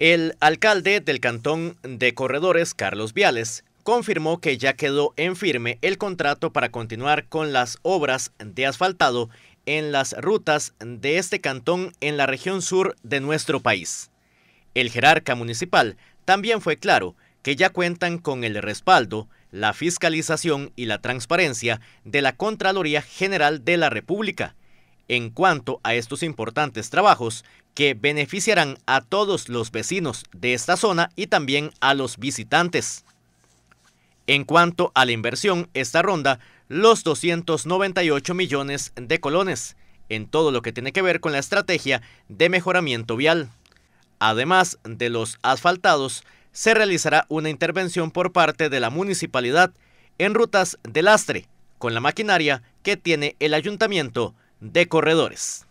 El alcalde del cantón de Corredores, Carlos Viales, confirmó que ya quedó en firme el contrato para continuar con las obras de asfaltado en las rutas de este cantón en la región sur de nuestro país. El jerarca municipal también fue claro que ya cuentan con el respaldo, la fiscalización y la transparencia de la Contraloría General de la República, en cuanto a estos importantes trabajos que beneficiarán a todos los vecinos de esta zona y también a los visitantes. En cuanto a la inversión, esta ronda los 298 millones de colones en todo lo que tiene que ver con la estrategia de mejoramiento vial. Además de los asfaltados, se realizará una intervención por parte de la municipalidad en rutas de lastre con la maquinaria que tiene el ayuntamiento de corredores.